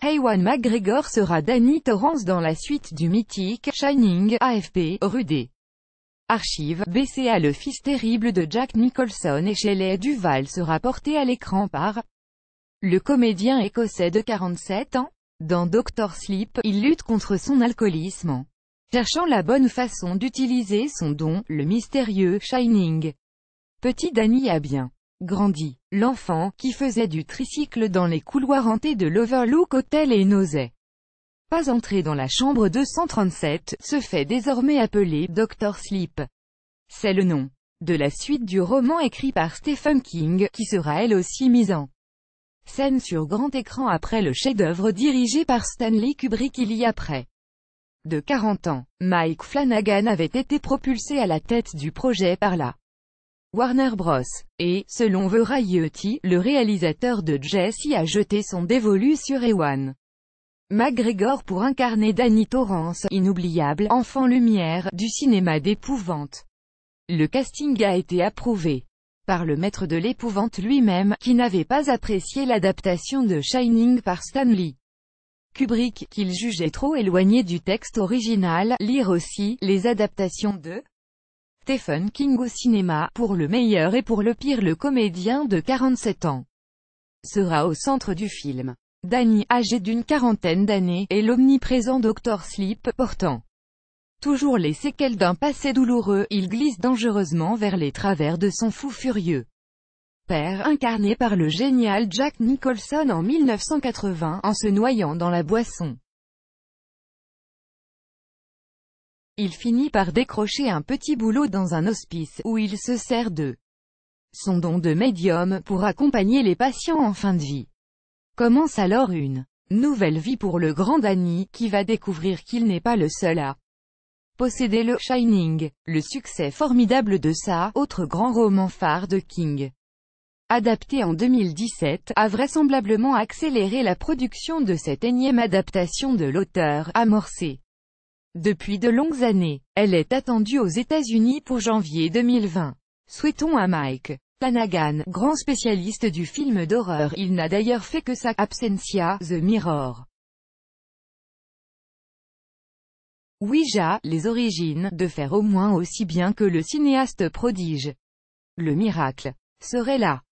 Haywan McGregor sera Danny Torrance dans la suite du mythique Shining, AFP, Rudé. Archive, BCA Le fils terrible de Jack Nicholson et Shelley Duval sera porté à l'écran par le comédien écossais de 47 ans. Dans Doctor Sleep, il lutte contre son alcoolisme. Cherchant la bonne façon d'utiliser son don, le mystérieux Shining. Petit Danny a bien grandit. L'enfant, qui faisait du tricycle dans les couloirs hantés de l'Overlook Hotel et n'osait pas entrer dans la chambre 237, se fait désormais appeler « Dr. Sleep ». C'est le nom de la suite du roman écrit par Stephen King, qui sera elle aussi mise en scène sur grand écran après le chef-d'œuvre dirigé par Stanley Kubrick il y a près de 40 ans. Mike Flanagan avait été propulsé à la tête du projet par la Warner Bros. Et, selon Variety, le réalisateur de Jesse a jeté son dévolu sur Ewan. McGregor pour incarner Danny Torrance, inoubliable enfant lumière du cinéma d'épouvante. Le casting a été approuvé par le maître de l'épouvante lui-même, qui n'avait pas apprécié l'adaptation de Shining par Stanley. Kubrick, qu'il jugeait trop éloigné du texte original, lire aussi, les adaptations de Stephen King au cinéma, pour le meilleur et pour le pire le comédien de 47 ans sera au centre du film. Danny, âgé d'une quarantaine d'années, et l'omniprésent Dr Sleep, portant toujours les séquelles d'un passé douloureux, il glisse dangereusement vers les travers de son fou furieux. Père incarné par le génial Jack Nicholson en 1980, en se noyant dans la boisson. Il finit par décrocher un petit boulot dans un hospice, où il se sert de son don de médium pour accompagner les patients en fin de vie. Commence alors une nouvelle vie pour le grand Danny, qui va découvrir qu'il n'est pas le seul à posséder le Shining, le succès formidable de sa autre grand roman phare de King. Adapté en 2017, a vraisemblablement accéléré la production de cette énième adaptation de l'auteur, amorcée depuis de longues années, elle est attendue aux États-Unis pour janvier 2020. Souhaitons à Mike Flanagan, grand spécialiste du film d'horreur, il n'a d'ailleurs fait que sa Absentia, The Mirror. Ouija, les origines, de faire au moins aussi bien que le cinéaste prodige. Le miracle serait là.